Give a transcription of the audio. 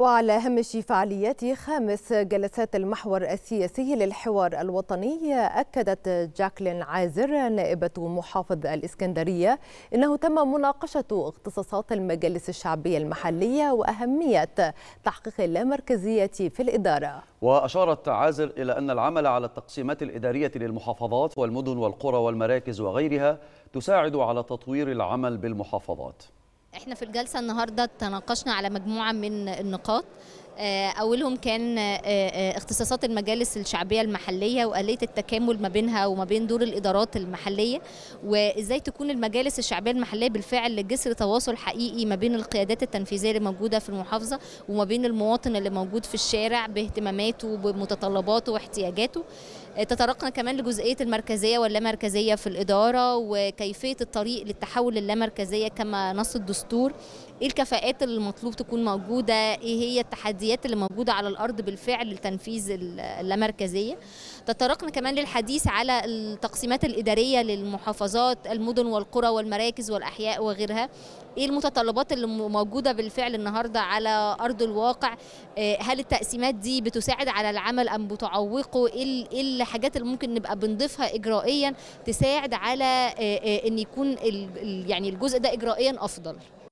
وعلى هامش فعاليات خامس جلسات المحور السياسي للحوار الوطني أكدت جاكلين عازر نائبة محافظ الإسكندرية أنه تم مناقشة اختصاصات المجالس الشعبية المحلية وأهمية تحقيق اللامركزية في الإدارة وأشارت عازر إلى أن العمل على التقسيمات الإدارية للمحافظات والمدن والقرى والمراكز وغيرها تساعد على تطوير العمل بالمحافظات احنا في الجلسه النهارده تناقشنا على مجموعه من النقاط آه، اولهم كان آه، آه، اختصاصات المجالس الشعبيه المحليه واليه التكامل ما بينها وما بين دور الادارات المحليه وازاي تكون المجالس الشعبيه المحليه بالفعل جسر تواصل حقيقي ما بين القيادات التنفيذيه اللي موجوده في المحافظه وما بين المواطن اللي موجود في الشارع باهتماماته وبمتطلباته واحتياجاته تطرقنا كمان لجزئيه المركزيه واللامركزيه في الاداره وكيفيه الطريق للتحول للامركزيه كما نص الدستور ايه الكفاءات اللي المطلوب تكون موجوده ايه هي التحديات الآليات اللي موجودة على الأرض بالفعل لتنفيذ اللامركزية تطرقنا كمان للحديث على التقسيمات الإدارية للمحافظات المدن والقرى والمراكز والأحياء وغيرها ايه المتطلبات اللي موجوده بالفعل النهارده على ارض الواقع آه، هل التقسيمات دي بتساعد على العمل ام بتعوقه ايه, إيه الحاجات اللي ممكن نبقى بنضيفها اجرائيا تساعد على آه، آه، ان يكون يعني الجزء ده اجرائيا افضل